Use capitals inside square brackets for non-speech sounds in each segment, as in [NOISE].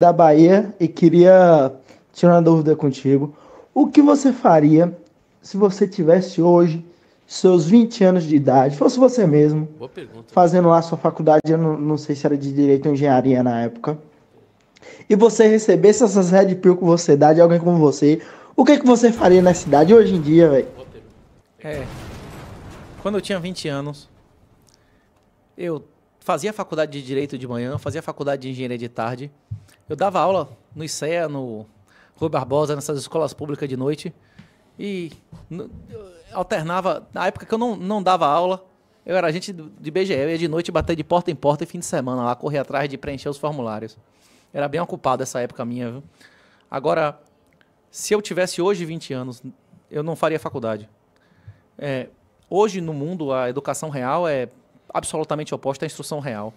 da Bahia e queria tirar uma dúvida contigo. O que você faria se você tivesse hoje seus 20 anos de idade, fosse você mesmo, fazendo lá sua faculdade, eu não, não, sei se era de direito ou engenharia na época, e você recebesse essas red pill que você dá de alguém como você, o que, é que você faria na cidade hoje em dia, velho? É. Quando eu tinha 20 anos, eu fazia faculdade de direito de manhã, fazia faculdade de engenharia de tarde, eu dava aula no ICEA, no Rui Barbosa, nessas escolas públicas de noite. E alternava. Na época que eu não, não dava aula, eu era agente de BGE, eu ia de noite bater de porta em porta e fim de semana lá, correr atrás de preencher os formulários. Era bem ocupado essa época minha, viu? Agora, se eu tivesse hoje 20 anos, eu não faria faculdade. É, hoje no mundo, a educação real é absolutamente oposta à instrução real.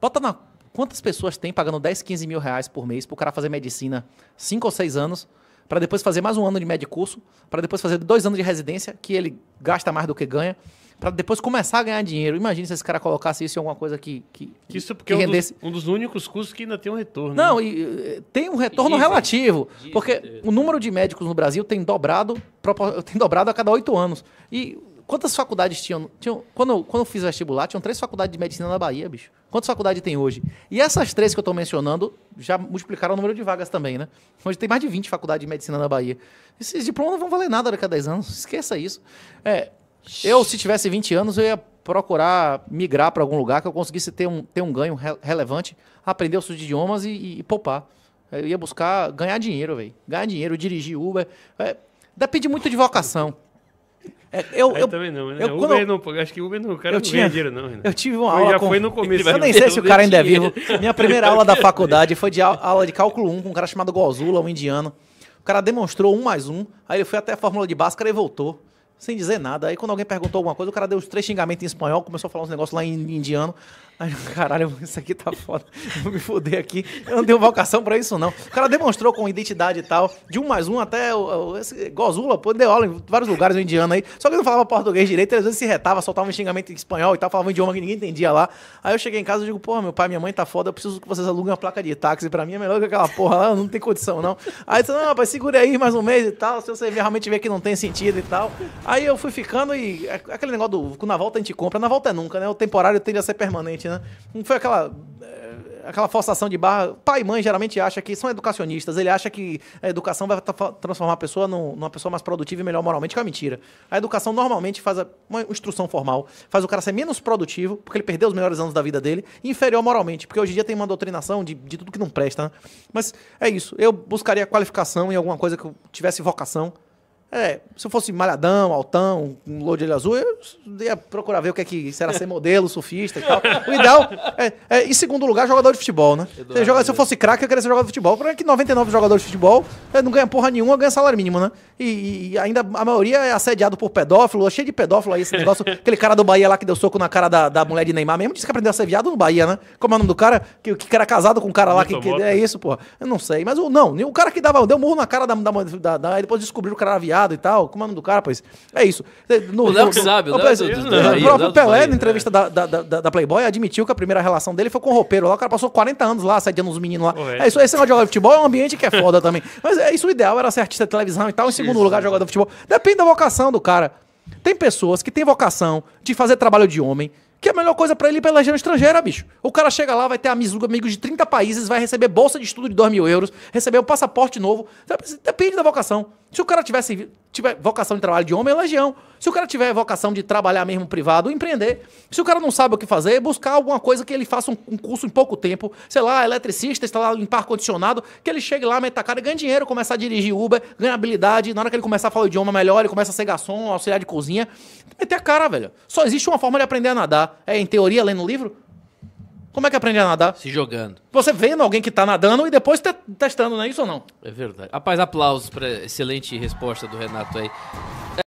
Bota na Quantas pessoas tem pagando 10, 15 mil reais por mês para o cara fazer medicina 5 ou 6 anos, para depois fazer mais um ano de médio curso, para depois fazer dois anos de residência, que ele gasta mais do que ganha, para depois começar a ganhar dinheiro. Imagina se esse cara colocasse isso em alguma coisa que. que isso porque que é um dos, um dos, únicos cursos que ainda tem um retorno. Né? Não, e, eh, tem um retorno relativo. Porque o número de médicos no Brasil tem dobrado, [LAUGHS] tem dobrado a cada oito anos. E Quantas faculdades tinham? tinham quando, quando eu fiz vestibular, tinham três faculdades de medicina na Bahia, bicho. Quantas faculdades tem hoje? E essas três que eu estou mencionando já multiplicaram o número de vagas também, né? Hoje tem mais de 20 faculdades de medicina na Bahia. Esses diplomas não vão valer nada daqui a 10 anos, esqueça isso. É, eu, se tivesse 20 anos, eu ia procurar migrar para algum lugar que eu conseguisse ter um, ter um ganho re relevante, aprender os idiomas e, e, e, poupar. Eu ia buscar ganhar dinheiro, velho. Ganhar dinheiro, dirigir Uber. É, depende muito de vocação. É, eu, eu, é, eu, também não, né? Eu, Uber eu, não, acho que Uber não, o cara eu não tinha, ganha dinheiro, não, né? Eu tive uma aula. Já com, foi no começo. Eu nem né? sei se o cara ainda é vivo. Minha primeira aula da faculdade foi de [LAUGHS] aula de cálculo 1 com um cara chamado Gozula, um indiano. O cara demonstrou um mais um, aí ele foi até a fórmula de Bhaskara e voltou sem dizer nada. Aí quando alguém perguntou alguma coisa, o cara deu os três xingamentos em espanhol, começou a falar uns negócios lá em indiano. Aí, [LAUGHS] caralho, isso aqui tá foda. [LAUGHS] Vou me fuder aqui. Eu não tenho vocação para isso, não. O cara demonstrou com identidade e tal, de um mais um até o, o, esse Gozula, pô, deu aula em vários lugares o indiano aí. Só que não falava português direito, às vezes se retava, soltava um xingamento em espanhol e tal, falava um idioma que ninguém entendia lá. Aí eu cheguei em casa e digo, porra, meu pai, minha mãe tá foda, eu preciso que vocês aluguem uma placa de táxi. Pra mim é melhor que aquela porra lá, não tem condição, não. Aí eu disse, não, rapaz, segure aí mais um mês e tal, se você realmente ver que não tem sentido e tal. Aí eu fui ficando e é, aquele negócio do na volta a gente compra, na volta é nunca, né? O temporário tende a ser permanente, né? Não foi aquela é, aquela forçação de barra. Pai e mãe geralmente acha que são educacionistas, ele acha que a educação vai transformar a pessoa numa pessoa mais produtiva e melhor moralmente, que é uma mentira. A educação normalmente faz uma instrução formal, faz o cara ser menos produtivo, porque ele perdeu os melhores anos da vida dele, e inferior moralmente, porque hoje em dia tem uma doutrinação de, de tudo que não presta, né? Mas é isso. Eu buscaria qualificação em alguma coisa que eu tivesse vocação. É, se eu fosse malhadão, altão, um load azul, eu ia procurar ver o que é que será ser [LAUGHS] modelo, surfista e tal. O ideal é, é, em segundo lugar, jogador de futebol, né? Eduardo, joga, se eu fosse craque, eu queria ser jogador de futebol. Porque 99 jogadores de futebol não ganha porra nenhuma, ganha salário mínimo, né? E, e, ainda a maioria é assediado por pedófilo, cheio de pedófilo aí, esse [LAUGHS] negócio. aquele cara do Bahia lá que deu soco na cara da, da mulher de Neymar mesmo, disse que aprendeu a ser viado no Bahia, né? Como é o nome do cara? Que, que era casado com um cara lá que, que, É isso, porra. Eu não sei. Mas o, não, o cara que dava, deu murro na cara da, mulher, da, da, da depois descobriu o cara era viado homenageado e tal. Como é o nome do cara, pois? É isso. É, no, o Léo que sabe, o é é próprio Pelé, na entrevista da, da, da, Playboy, admitiu que a primeira relação dele foi com o roupeiro lá. O cara passou 40 anos lá, sediando os meninos lá. É isso, esse negócio de jogar futebol é um ambiente que é foda também. [LAUGHS] Mas é isso, o ideal era ser artista de televisão e tal. Em segundo isso, lugar, jogador de futebol. Depende da vocação do cara. Tem pessoas que têm vocação de fazer trabalho de homem, que é a melhor coisa para ele ir pra legião estrangeira, bicho. O cara chega lá, vai ter amigos, amigos de 30 países, vai receber bolsa de estudo de 2 mil euros, receber um passaporte novo. Depende da vocação. Se o cara tivesse, tiver vocação de trabalho de homem, é legião. Se o cara tiver vocação de trabalhar mesmo privado, empreender. Se o cara não sabe o que fazer, é buscar alguma coisa que ele faça um, um curso em pouco tempo. Sei lá, eletricista, instalar, limpar ar-condicionado, que ele chegue lá, meta a cara, ganhe dinheiro, começar a dirigir Uber, ganha habilidade. Na hora que ele começar a falar o idioma melhor, ele começa a ser garçom, auxiliar de cozinha. Meter a cara, velho. Só existe uma forma de aprender a nadar. É, em teoria, lendo livro. Como é que aprende a nadar? Se jogando. Você vendo alguém que está nadando e depois te testando, não é isso ou não? É verdade. Rapaz, aplausos para excelente resposta do Renato aí.